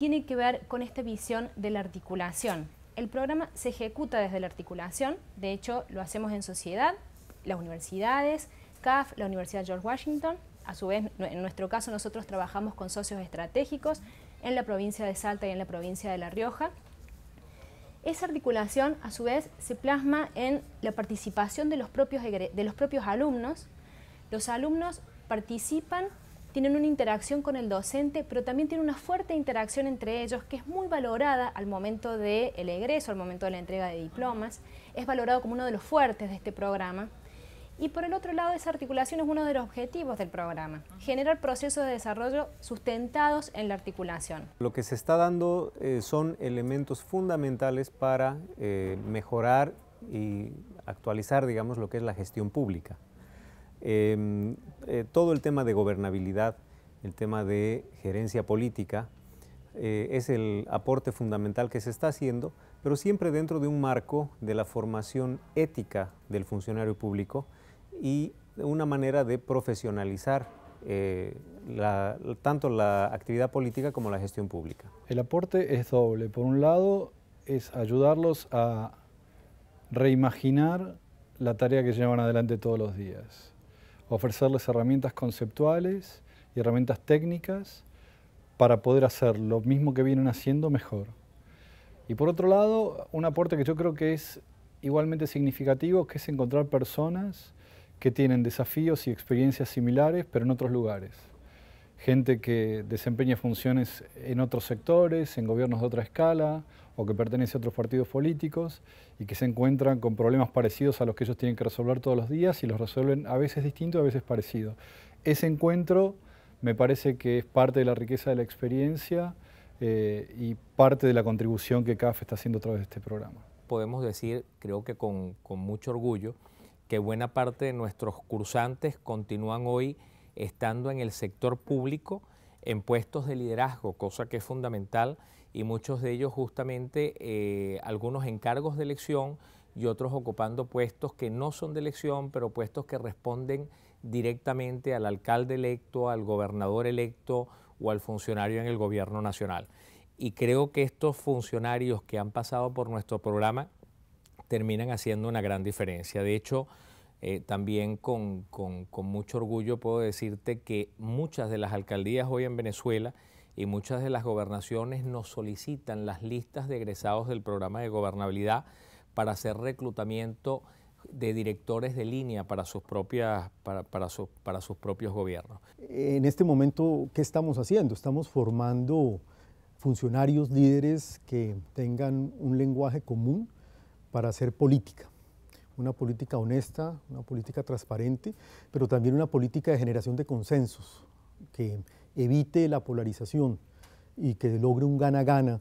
tiene que ver con esta visión de la articulación. El programa se ejecuta desde la articulación, de hecho lo hacemos en sociedad, las universidades, CAF, la Universidad George Washington, a su vez en nuestro caso nosotros trabajamos con socios estratégicos en la provincia de Salta y en la provincia de La Rioja. Esa articulación a su vez se plasma en la participación de los propios, de los propios alumnos. Los alumnos participan tienen una interacción con el docente, pero también tienen una fuerte interacción entre ellos que es muy valorada al momento del egreso, al momento de la entrega de diplomas, es valorado como uno de los fuertes de este programa. Y por el otro lado, esa articulación es uno de los objetivos del programa, generar procesos de desarrollo sustentados en la articulación. Lo que se está dando eh, son elementos fundamentales para eh, mejorar y actualizar, digamos, lo que es la gestión pública. Em, eh, todo el tema de gobernabilidad, el tema de gerencia política, eh, es el aporte fundamental que se está haciendo, pero siempre dentro de un marco de la formación ética del funcionario público y una manera de profesionalizar eh, tanto la actividad política como la gestión pública. El aporte es doble. Por un lado, es ayudarlos a reimaginar la tarea que llevan adelante todos los días ofrecerles herramientas conceptuales y herramientas técnicas para poder hacer lo mismo que vienen haciendo mejor. Y por otro lado, un aporte que yo creo que es igualmente significativo, que es encontrar personas que tienen desafíos y experiencias similares, pero en otros lugares gente que desempeña funciones en otros sectores, en gobiernos de otra escala o que pertenece a otros partidos políticos y que se encuentran con problemas parecidos a los que ellos tienen que resolver todos los días y los resuelven a veces distinto, a veces parecido. Ese encuentro me parece que es parte de la riqueza de la experiencia eh, y parte de la contribución que CAF está haciendo a través de este programa. Podemos decir, creo que con, con mucho orgullo, que buena parte de nuestros cursantes continúan hoy estando en el sector público en puestos de liderazgo, cosa que es fundamental, y muchos de ellos justamente eh, algunos en cargos de elección y otros ocupando puestos que no son de elección, pero puestos que responden directamente al alcalde electo, al gobernador electo o al funcionario en el gobierno nacional. Y creo que estos funcionarios que han pasado por nuestro programa terminan haciendo una gran diferencia. De hecho, eh, también con, mucho orgullo puedo decirte que muchas de las alcaldías hoy en Venezuela y muchas de las gobernaciones nos solicitan las listas de egresados del programa de gobernabilidad para hacer reclutamiento de directores de línea para sus, propias, para, para sus propios gobiernos. En este momento, ¿qué estamos haciendo? Estamos formando funcionarios, líderes que tengan un lenguaje común para hacer política una política honesta, una política transparente, pero también una política de generación de consensos que evite la polarización y que logre un gana-gana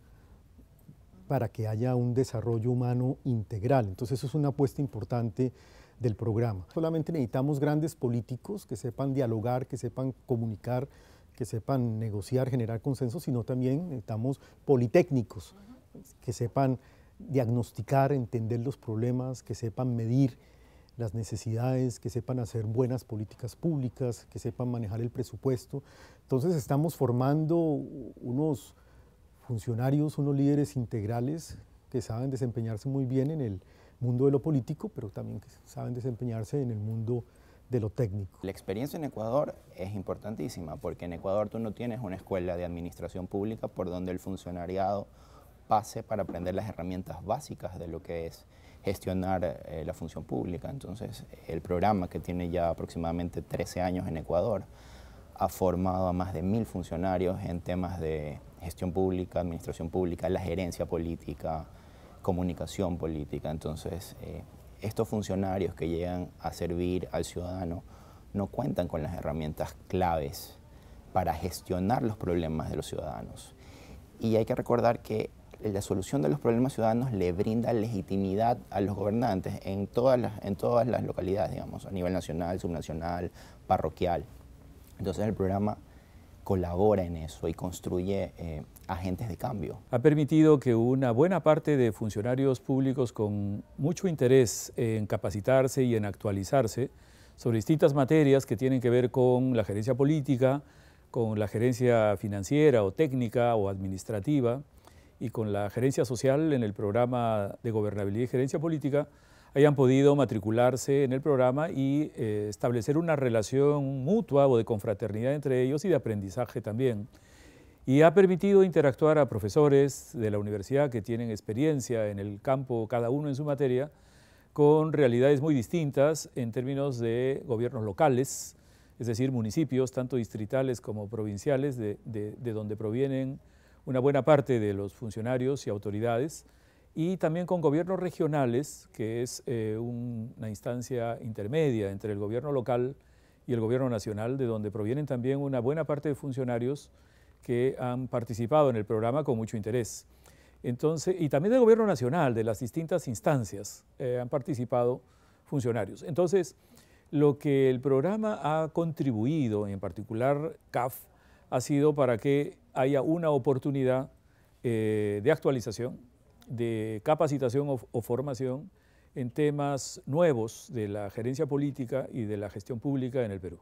para que haya un desarrollo humano integral. Entonces eso es una apuesta importante del programa. Solamente necesitamos grandes políticos que sepan dialogar, que sepan comunicar, que sepan negociar, generar consensos, sino también necesitamos politécnicos que sepan diagnosticar, entender los problemas, que sepan medir las necesidades, que sepan hacer buenas políticas públicas, que sepan manejar el presupuesto. Entonces estamos formando unos funcionarios, unos líderes integrales que saben desempeñarse muy bien en el mundo de lo político, pero también que saben desempeñarse en el mundo de lo técnico. La experiencia en Ecuador es importantísima porque en Ecuador tú no tienes una escuela de administración pública por donde el funcionariado pase para aprender las herramientas básicas de lo que es gestionar eh, la función pública. Entonces, el programa que tiene ya aproximadamente 13 años en Ecuador ha formado a más de mil funcionarios en temas de gestión pública, administración pública, la gerencia política, comunicación política. Entonces, eh, estos funcionarios que llegan a servir al ciudadano no cuentan con las herramientas claves para gestionar los problemas de los ciudadanos. Y hay que recordar que eh, la solución de los problemas ciudadanos le brinda legitimidad a los gobernantes en todas las, en todas las localidades, digamos, a nivel nacional, subnacional, parroquial. Entonces el programa colabora en eso y construye eh, agentes de cambio. Ha permitido que una buena parte de funcionarios públicos con mucho interés en capacitarse y en actualizarse sobre distintas materias que tienen que ver con la gerencia política, con la gerencia financiera o técnica o administrativa, y con la gerencia social en el programa de gobernabilidad y gerencia política hayan podido matricularse en el programa y eh, establecer una relación mutua o de confraternidad entre ellos y de aprendizaje también. Y ha permitido interactuar a profesores de la universidad que tienen experiencia en el campo, cada uno en su materia, con realidades muy distintas en términos de gobiernos locales, es decir, municipios, tanto distritales como provinciales, de donde provienen una buena parte de los funcionarios y autoridades, y también con gobiernos regionales, que es eh, una instancia intermedia entre el gobierno local y el gobierno nacional, de donde provienen también una buena parte de funcionarios que han participado en el programa con mucho interés. Entonces, y también del gobierno nacional, de las distintas instancias, eh, han participado funcionarios. Entonces, lo que el programa ha contribuido, en particular CAF, ha sido para que haya una oportunidad eh, de actualización, de capacitación o, formación en temas nuevos de la gerencia política y de la gestión pública en el Perú.